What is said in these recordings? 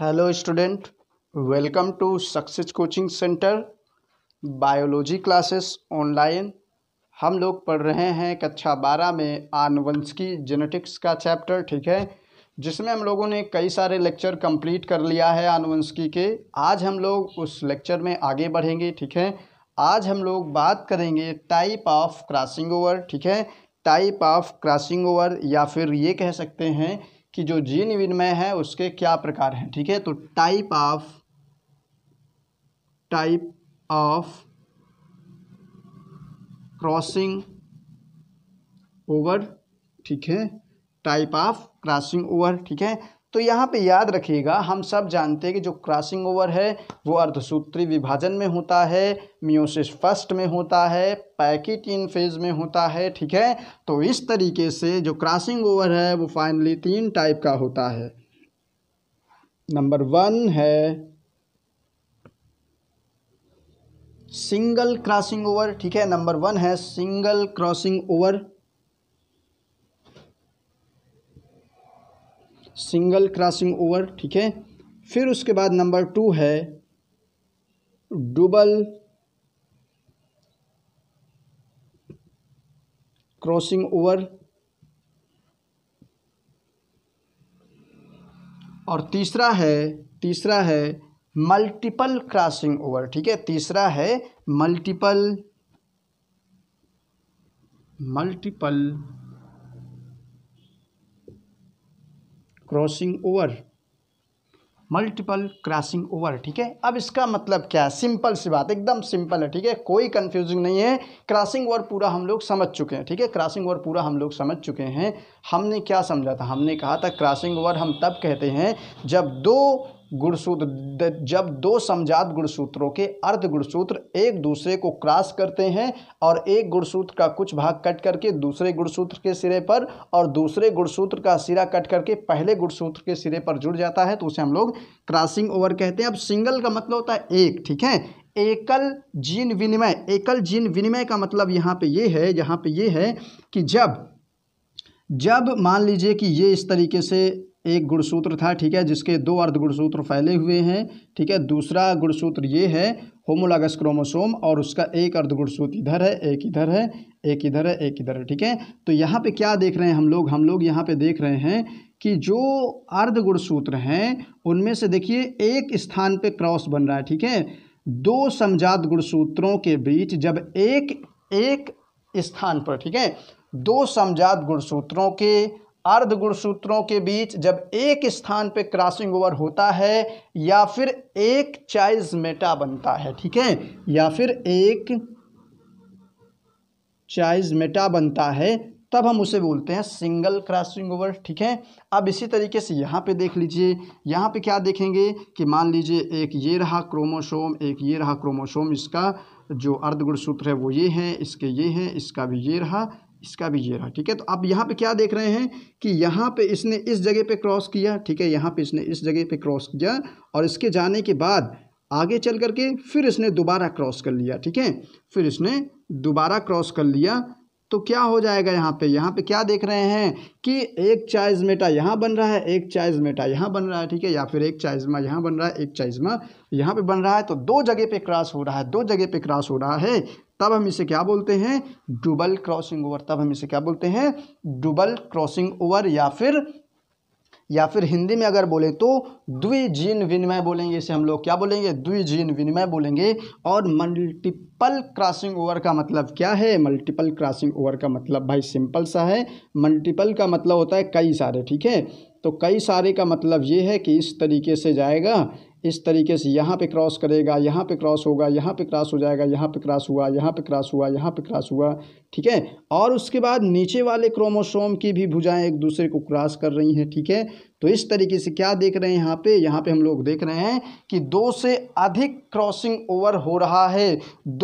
hello student welcome to success coaching centre biology classes online हम लोग पढ़ रहे हैं कक्षा बारह में आनुवंशिकी जेनेटिक्स का चैप्टर ठीक है जिसमें हम लोगों ने कई सारे लेक्चर कंप्लीट कर लिया है आनुवंशिकी के आज हम लोग उस लेक्चर में आगे बढ़ेंगे ठीक है आज हम लोग बात करेंगे टाइप ऑफ क्रॉसिंग ओवर ठीक है टाइप ऑफ क्रॉसिंग ओवर या फिर ये कह सकते हैं कि जो जीन विनिमय है उसके क्या प्रकार हैं ठीक है तो type of type of crossing over ठीक है टाइप ऑफ क्रॉसिंग ओवर ठीक है तो यहाँ पे याद रखिएगा हम सब जानते हैं कि जो क्रॉसिंग ओवर है वो अर्धसूत्री विभाजन में होता है मियोसिस फर्स्ट में होता है पैकेट इन फेज में होता है ठीक है तो इस तरीके से जो क्रॉसिंग ओवर है वो फाइनली तीन टाइप का होता है नंबर वन है सिंगल क्रॉसिंग ओवर ठीक है नंबर वन है single crossing over single crossing over ठीक है फिर उसके बाद नंबर टू है डबल क्रॉसिंग ओवर और तीसरा है तीसरा है मल्टीपल क्रॉसिंग ओवर ठीक है तीसरा है multiple multiple crossing over multiple crossing over ठीक है अब इसका मतलब क्या है सिंपल सी बात एकदम सिंपल है ठीक है कोई कंफ्यूजिंग नहीं है क्रॉसिंग ओवर पूरा हम लोग समझ चुके हैं ठीक है क्रॉसिंग ओवर पूरा हम लोग समझ चुके हैं हमने क्या समझा था हमने कहा था क्रॉसिंग ओवर हम तब कहते हैं जब दो गुणसूत्र जब दो समझात गुणसूत्रों के अर्ध गुणसूत्र एक दूसरे को क्रॉस करते हैं और एक गुणसूत्र का कुछ भाग कट करके दूसरे गुणसूत्र के सिरे पर और दूसरे गुणसूत्र का सिरा कट करके पहले गुणसूत्र के सिरे पर जुड़ जाता है तो उसे हम लोग क्रॉसिंग ओवर कहते हैं अब सिंगल का मतलब होता है एक ठीक है एकल जीन विनिमय एकल जीन विनिमय का मतलब यहाँ पर ये है यहाँ पर ये है कि जब जब मान लीजिए कि ये इस तरीके से एक गुणसूत्र था ठीक है जिसके दो अर्ध गुणसूत्र फैले हुए हैं ठीक है दूसरा गुणसूत्र ये है होमोलागस क्रोमोसोम और उसका एक अर्ध गुणसूत्र इधर है एक इधर है एक इधर है एक इधर है ठीक है तो यहाँ पे क्या देख रहे हैं हम लोग हम लोग यहाँ पे देख रहे हैं कि जो अर्ध गुणसूत्र हैं उनमें से देखिए एक स्थान पर क्रॉस बन रहा है ठीक है दो समझात गुणसूत्रों के बीच जब एक एक स्थान पर ठीक है दो समझात गुणसूत्रों के अर्ध गुणसूत्रों के बीच जब एक स्थान पे क्रॉसिंग ओवर होता है या फिर एक चाइज मेटा बनता है ठीक है या फिर एक चाइज मेटा बनता है तब हम उसे बोलते हैं सिंगल क्रॉसिंग ओवर ठीक है अब इसी तरीके से यहाँ पे देख लीजिए यहाँ पे क्या देखेंगे कि मान लीजिए एक ये रहा क्रोमोसोम एक ये रहा क्रोमोसोम इसका जो अर्धगुण सूत्र है वो ये है इसके ये हैं इसका भी ये रहा इसका भी ये रहा ठीक है तो अब यहाँ पे क्या देख रहे हैं कि यहाँ पे इसने इस जगह पे क्रॉस किया ठीक है यहाँ पे इसने इस जगह पे क्रॉस किया और इसके जाने के बाद आगे चल करके फिर इसने दोबारा क्रॉस कर लिया ठीक है फिर इसने दोबारा क्रॉस कर लिया तो क्या हो जाएगा यहाँ पे यहाँ पे क्या देख रहे हैं कि एक चाइज मेटा यहाँ बन रहा है एक चाइज मेटा यहाँ बन रहा है ठीक है या फिर एक चाइजमा यहाँ बन रहा है एक चाइजमा यहाँ पे बन रहा है तो दो जगह पे क्रॉस हो रहा है दो जगह पे क्रॉस हो रहा है तब हम इसे क्या बोलते हैं डुबल क्रॉसिंग ओवर तब हम इसे क्या बोलते हैं डुबल क्रॉसिंग ओवर या फिर या फिर हिंदी में अगर बोले तो द्विजीन विनिमय बोलेंगे इसे हम लोग क्या बोलेंगे द्विजीन विनिमय बोलेंगे और मल्टीपल क्रॉसिंग ओवर का मतलब क्या है मल्टीपल क्रॉसिंग ओवर का मतलब भाई सिंपल सा है मल्टीपल का मतलब होता है कई सारे ठीक है तो कई सारे का मतलब ये है कि इस तरीके से जाएगा इस तरीके से यहाँ पे क्रॉस करेगा यहाँ पे क्रॉस होगा यहाँ पे क्रॉस हो जाएगा यहाँ पे क्रॉस हुआ यहाँ पे क्रॉस हुआ यहाँ पे क्रॉस हुआ ठीक है और उसके बाद नीचे वाले क्रोमोसोम की भी भुजाएं एक दूसरे को क्रॉस कर रही हैं ठीक है तो इस तरीके से क्या देख रहे हैं यहाँ पे यहाँ पे हम लोग देख रहे हैं कि दो से अधिक क्रॉसिंग ओवर हो रहा है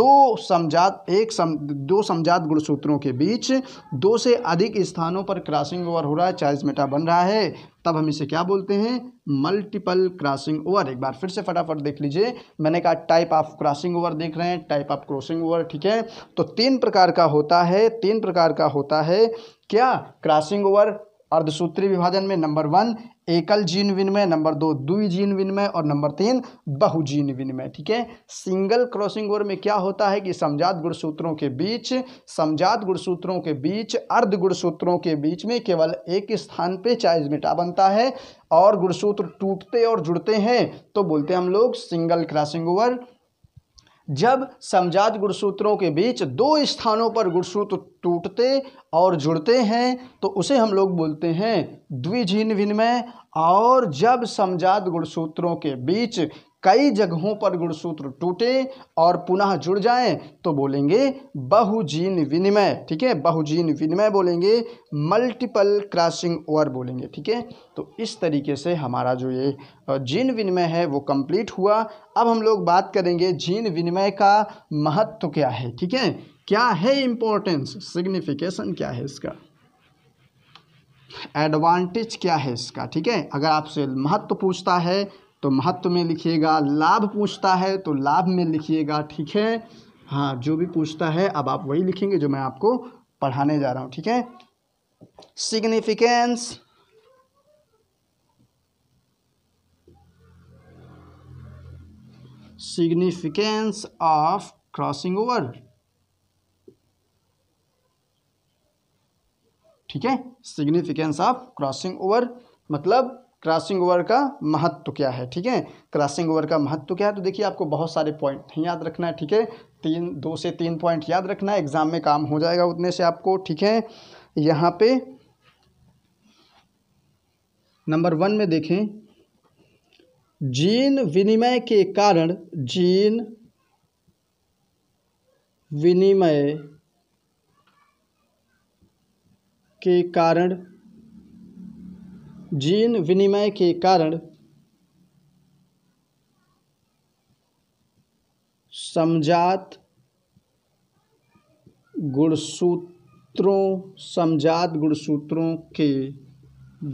दो समझात एक सम दो समझात गुणसूत्रों के बीच दो से अधिक स्थानों पर क्रॉसिंग ओवर हो रहा है चालीस मेटा बन रहा है तब हम इसे क्या बोलते हैं मल्टीपल क्रॉसिंग ओवर एक बार फिर से फटाफट देख लीजिए मैंने कहा टाइप ऑफ क्रॉसिंग ओवर देख रहे हैं टाइप ऑफ क्रॉसिंग ओवर ठीक है तो तीन प्रकार का होता है तीन प्रकार का होता है क्या क्रॉसिंग ओवर अर्धसूत्री विभाजन में नंबर वन एकल जीन विनिमय नंबर दो द्विजीन विनिमय और नंबर तीन बहुजीन विनिमय ठीक है सिंगल क्रॉसिंग ओवर में क्या होता है कि समझात गुणसूत्रों के बीच समझात गुणसूत्रों के बीच अर्ध गुणसूत्रों के बीच में केवल एक स्थान पे मिटा बनता है और गुणसूत्र टूटते और जुड़ते हैं तो बोलते हैं हम लोग सिंगल क्रॉसिंग ओवर जब समझात गुणसूत्रों के बीच दो स्थानों पर गुणसूत्र टूटते और जुड़ते हैं तो उसे हम लोग बोलते हैं द्विजिन विनिमय और जब समझात गुणसूत्रों के बीच कई जगहों पर गुणसूत्र टूटे और पुनः जुड़ जाए तो बोलेंगे बहुजीन विनिमय ठीक है बहुजीन विनिमय बोलेंगे मल्टीपल क्रॉसिंग ओवर बोलेंगे ठीक है तो इस तरीके से हमारा जो ये जीन विनिमय है वो कंप्लीट हुआ अब हम लोग बात करेंगे जीन विनिमय का महत्व क्या है ठीक है क्या है इम्पोर्टेंस सिग्निफिकेशन क्या है इसका एडवांटेज क्या है इसका ठीक है अगर आपसे महत्व पूछता है तो महत्व में लिखिएगा लाभ पूछता है तो लाभ में लिखिएगा ठीक है हाँ जो भी पूछता है अब आप वही लिखेंगे जो मैं आपको पढ़ाने जा रहा हूँ ठीक है significance significance of crossing over ठीक है सिग्निफिकेंस ऑफ क्रॉसिंग ओवर मतलब क्रॉसिंग ओवर का महत्व क्या है ठीक है क्रॉसिंग ओवर का महत्व क्या है तो देखिए आपको बहुत सारे पॉइंट याद रखना है ठीक है तीन दो से तीन पॉइंट याद रखना है एग्ज़ाम में काम हो जाएगा उतने से आपको ठीक है यहाँ पे नंबर वन में देखें जीन विनिमय के कारण जीन विनिमय के कारण जीन विनिमय के कारण समजात गुणसूत्रों समझात गुणसूत्रों के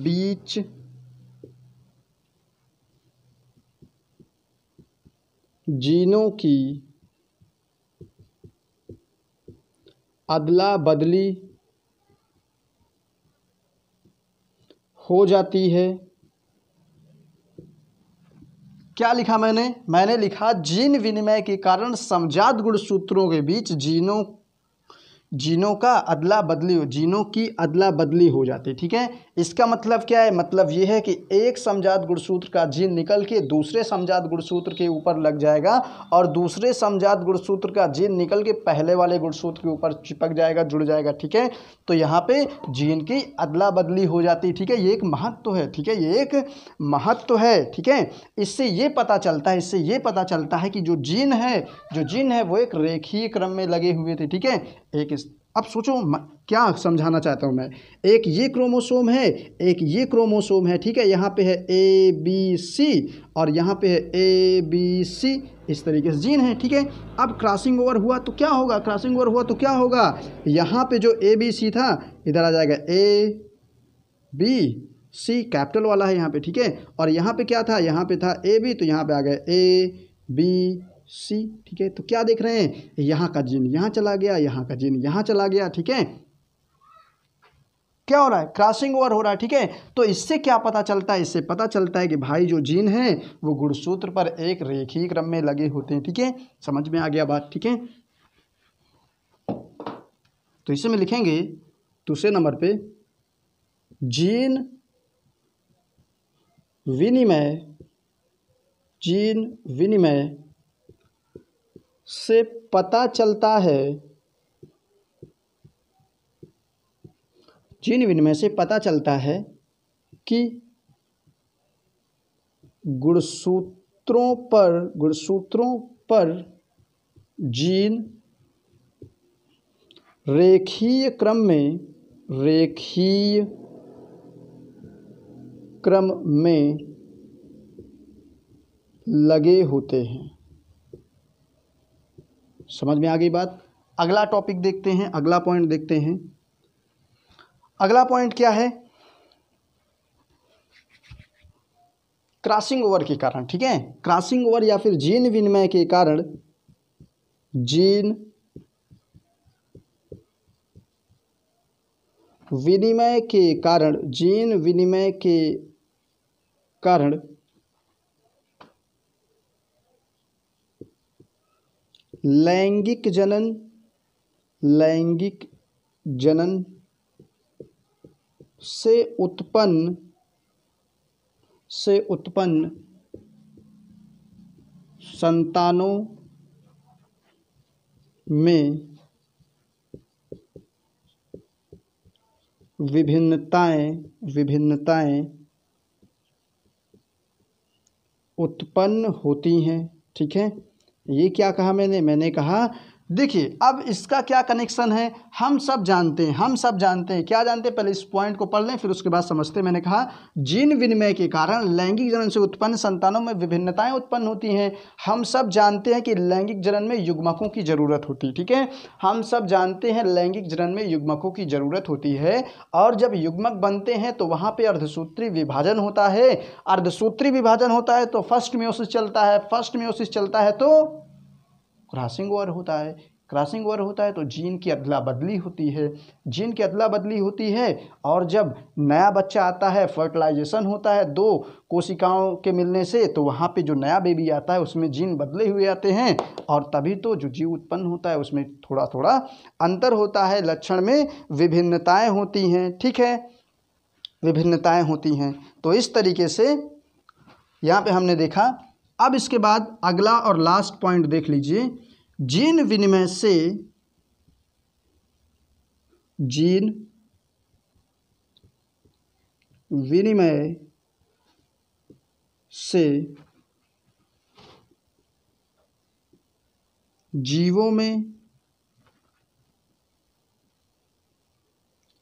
बीच जीनों की अदला बदली हो जाती है क्या लिखा मैंने मैंने लिखा जीन विनिमय के कारण समझात गुण सूत्रों के बीच जीनों जीनों का अदला बदली हो जीनों की अदला बदली हो जाती ठीक है इसका मतलब क्या है मतलब ये है कि एक समझात गुणसूत्र का जीन निकल के दूसरे समझात गुणसूत्र के ऊपर लग जाएगा और दूसरे समझात गुणसूत्र का जीन निकल के पहले वाले गुणसूत्र के ऊपर चिपक जाएगा जुड़ जाएगा ठीक है तो यहाँ पे जीन की अदला बदली हो जाती है ठीक है ये एक महत्व तो है ठीक है ये एक महत्व तो है ठीक है इससे ये पता चलता है इससे ये पता चलता है कि जो जीन है जो जीन है वो एक रेखीय क्रम में लगे हुए थे ठीक है एक अब सोचो क्या समझाना चाहता हूँ मैं एक ये क्रोमोसोम है एक ये क्रोमोसोम है ठीक है यहाँ पे है ए बी सी और यहाँ पे है ए बी सी इस तरीके से जीन है ठीक है अब क्रॉसिंग ओवर हुआ तो क्या होगा क्रॉसिंग ओवर हुआ तो क्या होगा यहाँ पे जो ए बी सी था इधर आ जाएगा ए बी सी कैपिटल वाला है यहाँ पे ठीक है और यहाँ पे क्या था यहाँ पे था ए बी तो यहाँ पे आ गया ए बी सी ठीक है तो क्या देख रहे हैं यहाँ का जीन यहाँ चला गया यहाँ का जीन यहाँ चला गया ठीक है क्या हो रहा है क्रॉसिंग ओवर हो रहा है ठीक है तो इससे क्या पता चलता है इससे पता चलता है कि भाई जो जीन है वो गुणसूत्र पर एक रेखी क्रम में लगे होते हैं ठीक है समझ में आ गया बात ठीक है तो इसे में लिखेंगे दूसरे नंबर पे जीन विनिमय जीन विनिमय से पता चलता है जिन विनिमय से पता चलता है कि गुणसूत्रों पर गुणसूत्रों पर जीन रेखीय क्रम में रेखीय क्रम में लगे होते हैं समझ में आ गई बात अगला टॉपिक देखते हैं अगला पॉइंट देखते हैं अगला पॉइंट क्या है क्रॉसिंग ओवर के कारण ठीक है क्रॉसिंग ओवर या फिर जीन विनिमय के कारण जीन विनिमय के कारण जीन विनिमय के कारण लैंगिक जनन लैंगिक जनन से उत्पन्न से उत्पन्न संतानों में विभिन्नताएं विभिन्नताएं उत्पन्न होती हैं ठीक है ये क्या कहा मैंने मैंने कहा देखिए अब इसका क्या कनेक्शन है हम सब जानते हैं हम सब जानते हैं क्या जानते हैं पहले इस पॉइंट को पढ़ लें फिर उसके बाद समझते मैंने कहा जीन विनिमय के कारण लैंगिक जनन से उत्पन्न संतानों में विभिन्नताएं उत्पन्न होती हैं हम सब जानते हैं कि लैंगिक जनन में युग्मकों की ज़रूरत होती है ठीक है हम सब जानते हैं लैंगिक जनन में युग्मकों की ज़रूरत होती है और जब युग्मक बनते हैं तो वहाँ पर अर्धसूत्री विभाजन होता है अर्धसूत्री विभाजन होता है तो फर्स्ट म्योसिस चलता है फर्स्ट म्योसिस चलता है तो क्रॉसिंग ओवर होता है क्रॉसिंग ओवर होता है तो जीन की अदला बदली होती है जीन की अदला बदली होती है और जब नया बच्चा आता है फर्टिलाइजेशन होता है दो कोशिकाओं के मिलने से तो वहाँ पे जो नया बेबी आता है उसमें जीन बदले हुए आते हैं और तभी तो जो जीव उत्पन्न होता है उसमें थोड़ा थोड़ा अंतर होता है लक्षण में विभिन्नताएँ होती हैं ठीक है विभिन्नताएँ होती हैं तो इस तरीके से यहाँ पर हमने देखा अब इसके बाद अगला और लास्ट पॉइंट देख लीजिए जीन विनिमय से जीन विनिमय से जीवों में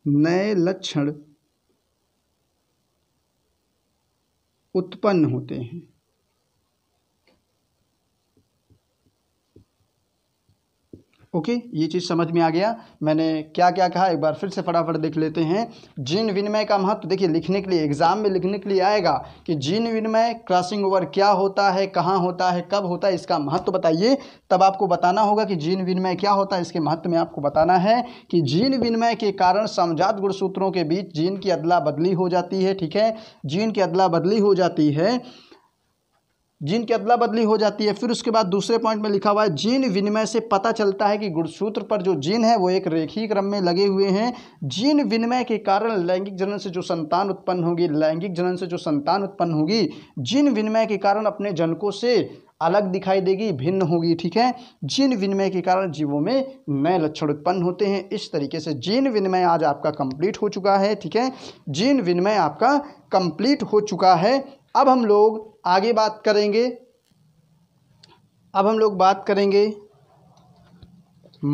नए लक्षण उत्पन्न होते हैं ओके ये चीज़ समझ में आ गया मैंने क्या क्या कहा एक बार फिर से फटाफट देख लेते हैं जिन विनिमय का महत्व देखिए लिखने के लिए एग्जाम में लिखने के लिए आएगा कि जिन विनिमय क्रॉसिंग ओवर क्या होता है कहाँ होता है कब होता है इसका महत्व बताइए तब आपको बताना होगा कि जीन विनिमय क्या होता है इसके महत्व में आपको बताना है कि जीन विनिमय के कारण समझात गुणसूत्रों के बीच जीन की अदला बदली हो जाती है ठीक है जीन की अदला बदली हो जाती है जीन की अदला बदली हो जाती है फिर उसके बाद दूसरे पॉइंट में लिखा हुआ है जीन विनिमय से पता चलता है कि गुणसूत्र पर जो जीन है वो एक रेखी क्रम में लगे हुए हैं जीन विनिमय के कारण लैंगिक जनन से जो संतान उत्पन्न होगी लैंगिक जनन से जो संतान उत्पन्न होगी जीन विनिमय के कारण अपने जनकों से अलग दिखाई देगी भिन्न होगी ठीक है जीन विनिमय के कारण जीवों में नए लक्षण उत्पन्न होते हैं इस तरीके से जीन विनिमय आज आपका कंप्लीट हो चुका है ठीक है जीन विनिमय आपका कंप्लीट हो चुका है अब हम लोग आगे बात करेंगे अब हम लोग बात करेंगे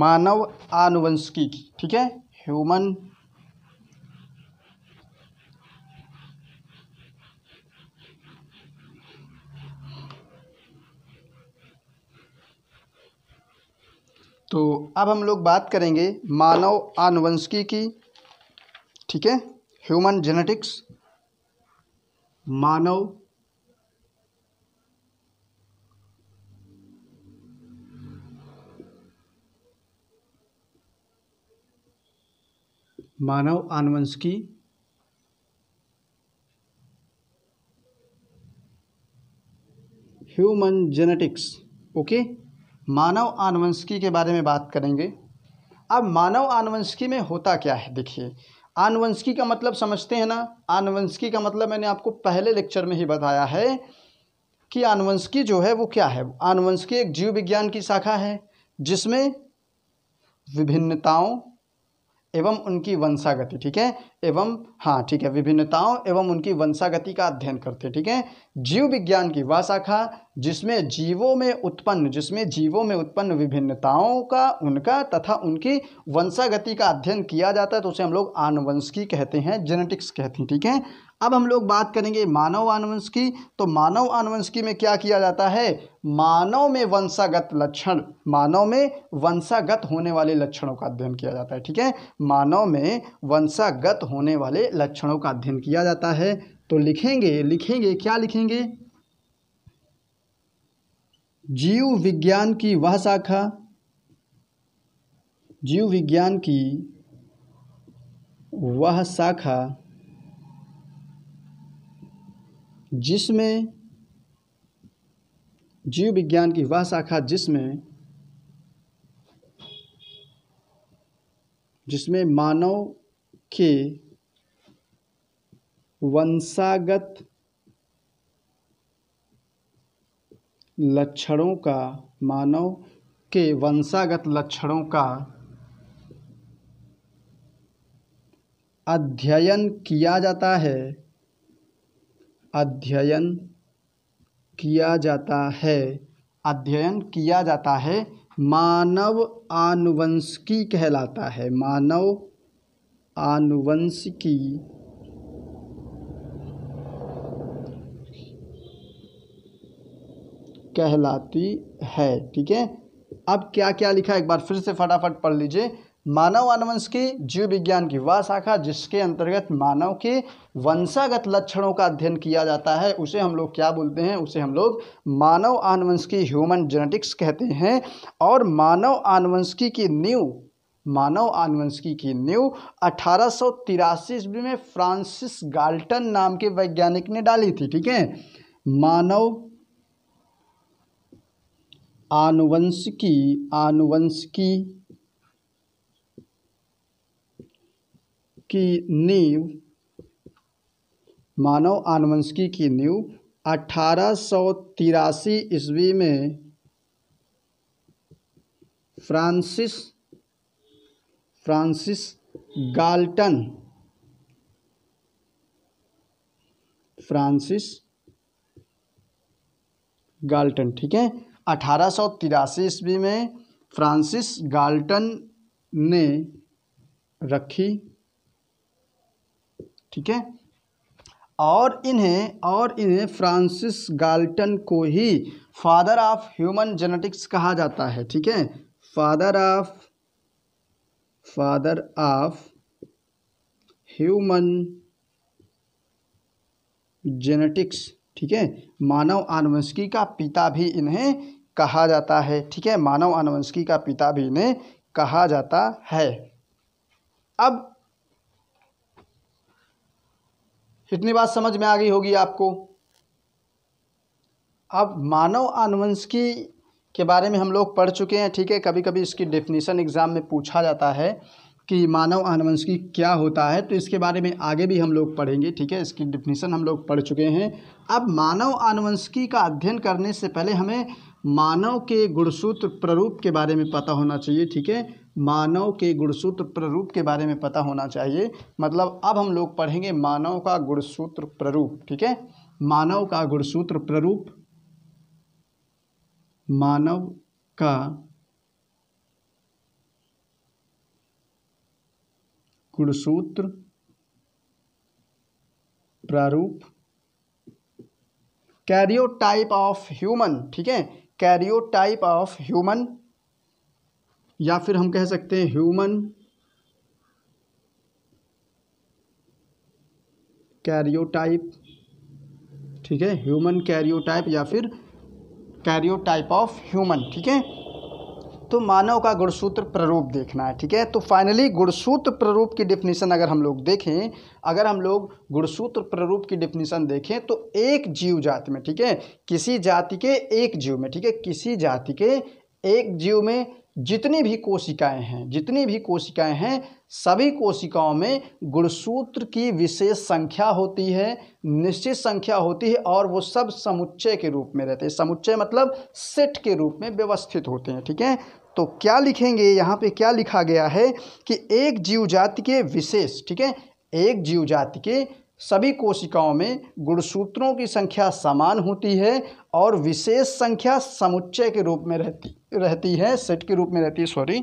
मानव आनुवंशिकी की ठीक है ह्यूमन तो अब हम लोग बात करेंगे मानव आनुवंशिकी की ठीक है ह्यूमन जेनेटिक्स मानव मानव आनुवंशिकी ह्यूमन जेनेटिक्स ओके मानव आनुवंशिकी के बारे में बात करेंगे अब मानव आनुवंशिकी में होता क्या है देखिए आनुवंशिकी का मतलब समझते हैं ना आनुवंशिकी का मतलब मैंने आपको पहले लेक्चर में ही बताया है कि आनुवंशिकी जो है वो क्या है आनुवंशिकी एक जीव विज्ञान की शाखा है जिसमें विभिन्नताओं एवं उनकी वंशागति ठीक है एवं हाँ ठीक है विभिन्नताओं एवं उनकी वंशागति का अध्ययन करते हैं ठीक है जीव विज्ञान की वह शाखा जिसमें जीवों में उत्पन्न जिसमें जीवों में उत्पन्न विभिन्नताओं का उनका तथा उनकी वंशागति का अध्ययन किया जाता है तो उसे हम लोग आनुवंशिकी कहते हैं जेनेटिक्स कहते हैं ठीक है अब हम लोग बात करेंगे मानव आनुवंश की तो मानव आनुवंश की में क्या किया जाता है मानव में वंशागत लक्षण मानव में वंशागत होने वाले लक्षणों का अध्ययन किया जाता है ठीक है मानव में वंशागत होने वाले लक्षणों का अध्ययन किया जाता है तो लिखेंगे लिखेंगे क्या लिखेंगे जीव विज्ञान की वह शाखा जीव विज्ञान की वह शाखा जिसमें जीव विज्ञान की वह शाखा जिसमें जिसमें मानव के वंशागत लक्षणों का मानव के वंशागत लक्षणों का अध्ययन किया जाता है अध्ययन किया जाता है अध्ययन किया जाता है मानव आनुवंशिकी कहलाता है मानव आनुवंशिकी कहलाती है ठीक है अब क्या क्या लिखा एक बार फिर से फटाफट पढ़ लीजिए मानव आनुवंशिकी जीव विज्ञान की वह शाखा जिसके अंतर्गत मानव के वंशागत लक्षणों का अध्ययन किया जाता है उसे हम लोग क्या बोलते हैं उसे हम लोग मानव आनुवंशिकी ह्यूमन जेनेटिक्स कहते हैं और मानव आनुवंशिकी की न्यू मानव आनुवंशिकी की न्यू अठारह सौ तिरासी ईस्वी में फ्रांसिस गाल्टन नाम के वैज्ञानिक ने डाली थी ठीक है मानव आनुवंश की आनुवंश की की नींव मानव आनुवंशिकी की नींव अठारह सौ तिरासी ईस्वी में Francis Francis Galton Francis Galton ठीक है अठारह सौ तिरासी ईस्वी में फ्रांसिस गाल्टन ने रखी ठीक है और इन्हें और इन्हें फ्रांसिस गाल्टन को ही फादर ऑफ ह्यूमन जेनेटिक्स कहा जाता है ठीक है father of father of human genetics ठीक है मानव आनुवंशिकी का पिता भी इन्हें कहा जाता है ठीक है मानव आनुवंशिकी का पिता भी इन्हें कहा जाता है अब इतनी बात समझ में आ गई होगी आपको अब मानव अनुवंशिकी के बारे में हम लोग पढ़ चुके हैं ठीक है कभी कभी इसकी डेफिनेशन एग्ज़ाम में पूछा जाता है कि मानव अनुवंशिकी क्या होता है तो इसके बारे में आगे भी हम लोग पढ़ेंगे ठीक है इसकी डेफिनेशन हम लोग पढ़ चुके हैं अब मानव अनुवंशिकी का अध्ययन करने से पहले हमें मानव के गुणसूत्र प्ररूप के बारे में पता होना चाहिए ठीक है मानव के गुणसूत्र प्ररूप के बारे में पता होना चाहिए मतलब अब हम लोग पढ़ेंगे मानव का गुणसूत्र प्ररूप ठीक है मानव का गुणसूत्र प्ररूप मानव का गुणसूत्र प्रारूप कैरियो टाइप ऑफ ह्यूमन ठीक है कैरियो टाइप ऑफ ह्यूमन या फिर हम कह सकते हैं ह्यूमन कैरियोटाइप ठीक है ह्यूमन कैरियोटाइप या फिर कैरियोटाइप ऑफ ह्यूमन ठीक है तो मानव का गुणसूत्र प्ररूप देखना है ठीक है तो फाइनली गुणसूत्र प्ररूप की डिफिनीसन अगर हम लोग देखें अगर हम लोग गुणसूत्र प्ररूप की डिफिनीसन देखें तो एक जीव जाति में ठीक है किसी जाति के एक जीव में ठीक है किसी जाति के एक जीव में जितनी भी कोशिकाएं हैं जितनी भी कोशिकाएं हैं सभी कोशिकाओं में गुणसूत्र की विशेष संख्या होती है निश्चित संख्या होती है और वो सब समुच्चय के रूप में रहते हैं समुच्चय मतलब सेट के रूप में व्यवस्थित होते हैं ठीक है तो क्या लिखेंगे यहाँ पे क्या लिखा गया है कि एक जीव जाति के विशेष ठीक है एक जीव जाति के सभी कोशिकाओं में गुणसूत्रों की संख्या समान होती है और विशेष संख्या समुच्चय के रूप में रहती रहती है सेट के रूप में रहती है सॉरी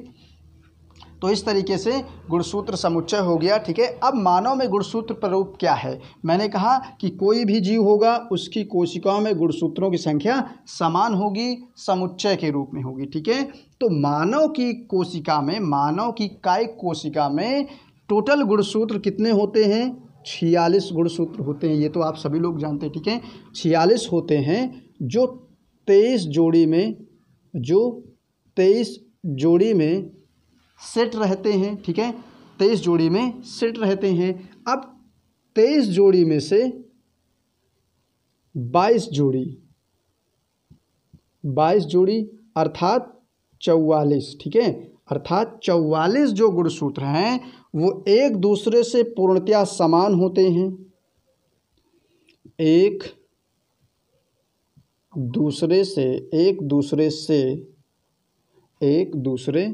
तो इस तरीके से गुणसूत्र समुच्चय हो गया ठीक है अब मानव में गुणसूत्र प्ररूप क्या है मैंने कहा कि कोई भी जीव होगा उसकी कोशिकाओं में गुणसूत्रों की संख्या समान होगी समुच्चय के रूप में होगी ठीक है तो मानव की कोशिका में मानव की कायिक कोशिका में टोटल गुणसूत्र कितने होते हैं छियालीस गुणसूत्र होते हैं ये तो आप सभी लोग जानते हैं ठीक है छियालीस होते हैं जो तेईस जोड़ी में जो तेईस जोड़ी में सेट रहते हैं ठीक है तेईस जोड़ी में सेट रहते हैं अब तेईस जोड़ी में से बाईस जोड़ी बाईस जोड़ी अर्थात चौवालीस ठीक है अर्थात चौवालीस जो गुणसूत्र हैं वो एक दूसरे से पूर्णतया समान होते हैं एक दूसरे से एक दूसरे से एक दूसरे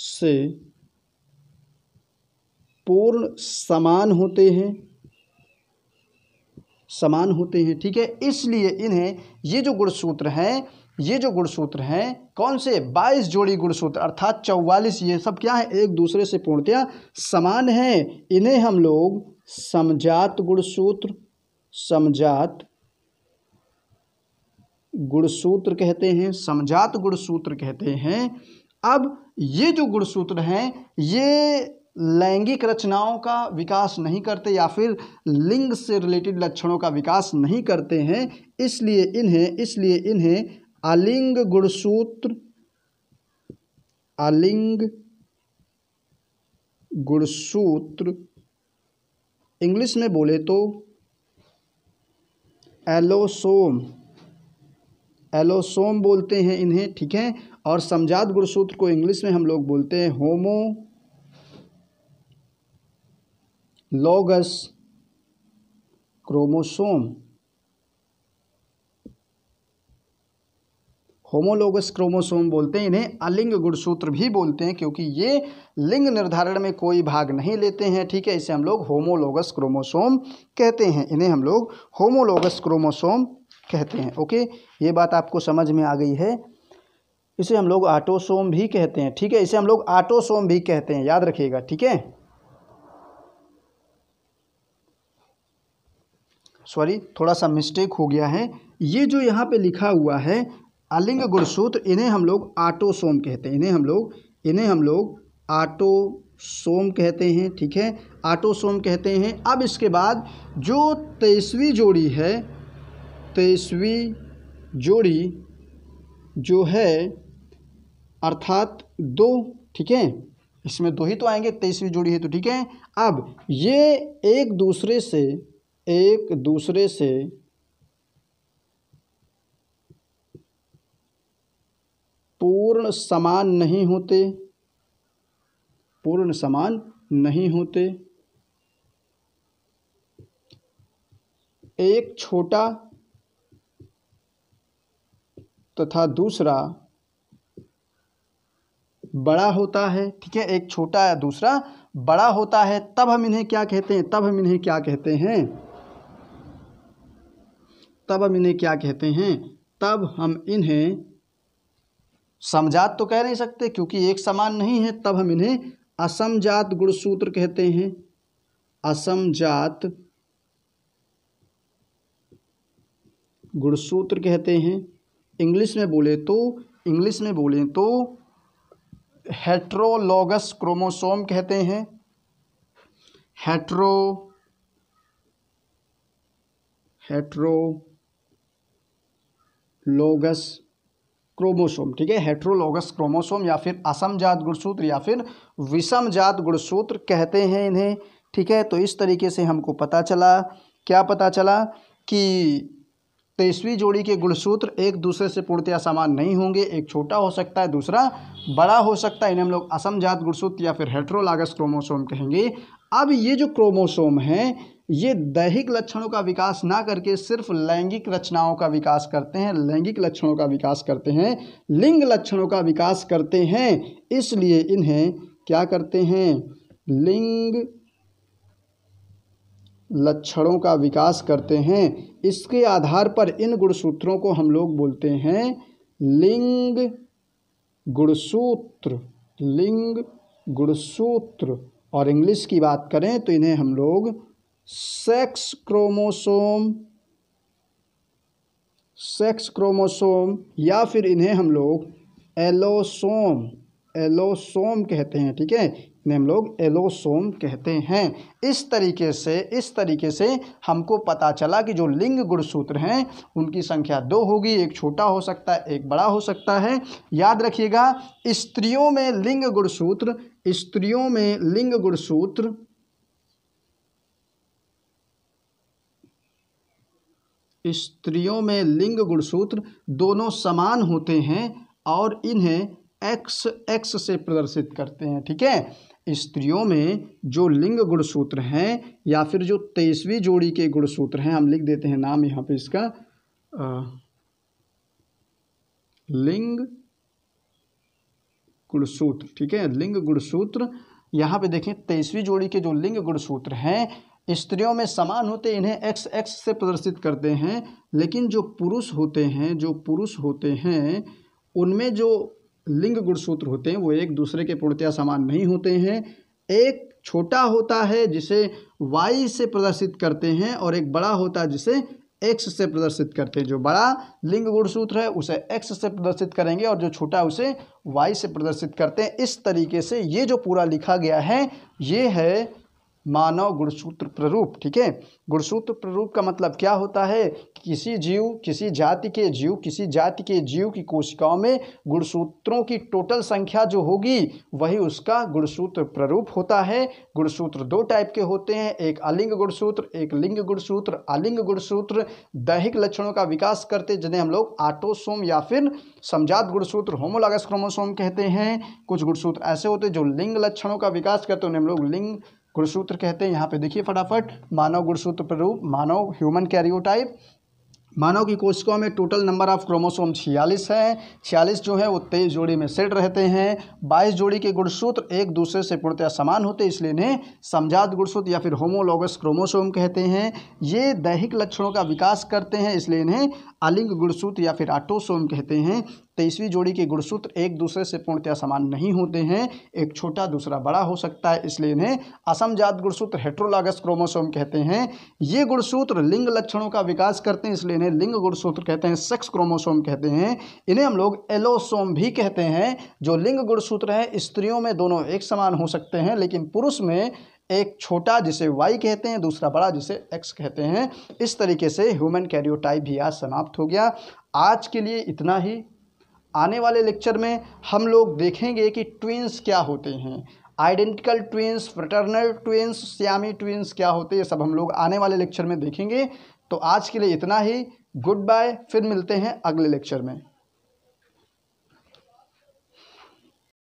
से पूर्ण समान होते हैं समान होते हैं ठीक है इसलिए इन्हें ये जो गुणसूत्र हैं ये जो गुणसूत्र हैं कौन से बाईस जोड़ी गुणसूत्र अर्थात चौवालीस ये सब क्या है एक दूसरे से पूर्णतया समान हैं इन्हें हम लोग समझात गुणसूत्र समझात गुणसूत्र कहते हैं समझात गुणसूत्र कहते हैं अब ये जो गुणसूत्र हैं ये लैंगिक रचनाओं का विकास नहीं करते या फिर लिंग से रिलेटेड लक्षणों का विकास नहीं करते हैं इसलिए इन्हें इसलिए इन्हें अलिंग गुणसूत्र अलिंग गुणसूत्र इंग्लिश में बोले तो एलोसोम एलोसोम बोलते हैं इन्हें ठीक है और समझात गुणसूत्र को इंग्लिश में हम लोग बोलते हैं homologous chromosome homologous chromosome बोलते हैं इन्हें अलिंग गुणसूत्र भी बोलते हैं क्योंकि ये लिंग निर्धारण में कोई भाग नहीं लेते हैं ठीक है इसे हम लोग होमोलोगस क्रोमोसोम कहते हैं इन्हें हम लोग होमोलोगस क्रोमोसोम कहते हैं ओके ये बात आपको समझ में आ गई है इसे हम लोग आटोसोम भी कहते हैं ठीक है इसे हम लोग आटोसोम भी कहते हैं याद रखिएगा ठीक है सॉरी थोड़ा सा मिस्टेक हो गया है ये जो यहाँ पे लिखा हुआ है अलिंग गुणसूत्र इन्हें हम लोग आटोसोम कहते हैं इन्हें हम लोग इन्हें हम लोग आटोसोम कहते हैं ठीक है आटोसोम कहते हैं अब इसके बाद जो तेईसवीं जोड़ी है तेईसवीं जोड़ी जो है अर्थात दो ठीक है इसमें दो ही तो आएंगे तेईसवीं जोड़ी है तो ठीक है अब ये एक दूसरे से एक दूसरे से पूर्ण समान नहीं होते पूर्ण समान नहीं होते एक छोटा तथा दूसरा बड़ा होता है ठीक है एक छोटा या दूसरा बड़ा होता है तब हम इन्हें क्या कहते हैं तब हम इन्हें क्या कहते हैं तब हम इन्हें क्या कहते हैं तब हम इन्हें समझात तो कह नहीं सकते क्योंकि एक समान नहीं है तब हम इन्हें असमजात गुणसूत्र कहते हैं असमजात गुणसूत्र कहते हैं इंग्लिश में बोले तो इंग्लिश में बोले तो हेट्रोलॉगस क्रोमोसोम कहते हैं हेट्रो लोगस क्रोमोसोम ठीक है हेट्रोलोगस क्रोमोसोम या फिर असम जात गुणसूत्र या फिर विषम जात गुणसूत्र कहते हैं इन्हें ठीक है तो इस तरीके से हमको पता चला क्या पता चला कि तेईसवीं जोड़ी के गुणसूत्र एक दूसरे से पूर्णतया समान नहीं होंगे एक छोटा हो सकता है दूसरा बड़ा हो सकता है इन्हें हम लोग असम जात गुणसूत्र या फिर हेट्रोलागस क्रोमोसोम कहेंगे अब ये जो क्रोमोसोम हैं ये दैहिक लक्षणों का विकास ना करके सिर्फ लैंगिक रचनाओं का विकास करते हैं लैंगिक लक्षणों का विकास करते हैं लिंग लक्षणों का विकास करते हैं इसलिए इन्हें क्या करते हैं लिंग लक्षणों का विकास करते हैं इसके आधार पर इन गुणसूत्रों को हम लोग बोलते हैं लिंग गुणसूत्र लिंग गुणसूत्र और इंग्लिश की बात करें तो इन्हें हम लोग सेक्स क्रोमोसोम सेक्स क्रोमोसोम या फिर इन्हें हम लोग एलोसोम एलोसोम कहते हैं ठीक है इन्हें हम लोग एलोसोम कहते हैं इस तरीके से इस तरीके से हमको पता चला कि जो लिंग गुणसूत्र हैं उनकी संख्या दो होगी एक छोटा हो सकता है एक बड़ा हो सकता है याद रखिएगा स्त्रियों में लिंग गुणसूत्र स्त्रियों में लिंग गुणसूत्र स्त्रियों में लिंग गुणसूत्र दोनों समान होते हैं और इन्हें एक्स एक्स से प्रदर्शित करते हैं ठीक है स्त्रियों में जो लिंग गुणसूत्र हैं या फिर जो तेईसवीं जोड़ी के गुणसूत्र हैं हम लिख देते हैं नाम यहाँ पे इसका आ, लिंग गुणसूत्र ठीक है लिंग गुणसूत्र यहाँ पे देखें तेईसवीं जोड़ी के जो लिंग गुणसूत्र हैं स्त्रियों में समान होते इन्हें एक्स एक्स से प्रदर्शित करते हैं लेकिन जो पुरुष होते हैं जो पुरुष होते हैं उनमें जो लिंग गुणसूत्र होते हैं वो एक दूसरे के पूर्णतया समान नहीं होते हैं एक छोटा होता है जिसे वाई से प्रदर्शित करते हैं और एक बड़ा होता है जिसे एक्स से प्रदर्शित करते हैं जो बड़ा लिंग गुणसूत्र है उसे एक्स से प्रदर्शित करेंगे और जो छोटा उसे वाई से प्रदर्शित करते हैं इस तरीके से ये जो पूरा लिखा गया है ये है मानव गुणसूत्र प्ररूप ठीक है गुणसूत्र प्ररूप का मतलब क्या होता है कि किसी जीव किसी जाति के जीव किसी जाति के जीव की कोशिकाओं में गुणसूत्रों की टोटल संख्या जो होगी वही उसका गुणसूत्र प्ररूप होता है गुणसूत्र दो टाइप के होते हैं एक अलिंग गुणसूत्र एक लिंग गुणसूत्र अलिंग गुणसूत्र दैहिक लक्षणों का विकास करते जिन्हें हम लोग आटोसोम या फिर समझात गुणसूत्र होमोलागस क्रोमोसोम कहते हैं कुछ गुणसूत्र ऐसे होते जो लिंग लक्षणों का विकास करते उन्हें हम लोग लिंग गुणसूत्र कहते हैं यहाँ पे देखिए फटाफट मानव गुणसूत्र प्ररूप मानव ह्यूमन कैरियोटाइप मानव की कोशिकाओं में टोटल नंबर ऑफ क्रोमोसोम छियालीस है छियालीस जो है वो तेईस जोड़ी में सेट रहते हैं बाईस जोड़ी के गुणसूत्र एक दूसरे से पूर्णतया समान होते हैं इसलिए इन्हें समझात गुणसूत्र या फिर होमोलोगस क्रोमोसोम कहते हैं ये दैहिक लक्षणों का विकास करते हैं इसलिए इन्हें अलिंग गुणसूत्र या फिर आटोसोम कहते हैं तेईसवीं जोड़ी के गुणसूत्र एक दूसरे से पूर्णतया समान नहीं होते हैं एक छोटा दूसरा बड़ा हो सकता है इसलिए इन्हें असमजात गुणसूत्र हेट्रोलागस क्रोमोसोम कहते हैं ये गुणसूत्र लिंग लक्षणों का विकास करते हैं इसलिए इन्हें लिंग गुणसूत्र कहते हैं सेक्स क्रोमोसोम कहते हैं इन्हें हम लोग एलोसोम भी कहते हैं जो लिंग गुणसूत्र है स्त्रियों में दोनों एक समान हो सकते हैं लेकिन पुरुष में एक छोटा जिसे वाई कहते हैं दूसरा बड़ा जिसे एक्स कहते हैं इस तरीके से ह्यूमन कैरियोटाइप भी आज समाप्त हो गया आज के लिए इतना ही आने वाले लेक्चर में हम लोग देखेंगे कि ट्विन्स क्या होते हैं identical twins fraternal twins Siamese twins क्या होते हैं सब हम लोग आने वाले लेक्चर में देखेंगे तो आज के लिए इतना ही गुड बाय फिर मिलते हैं अगले लेक्चर में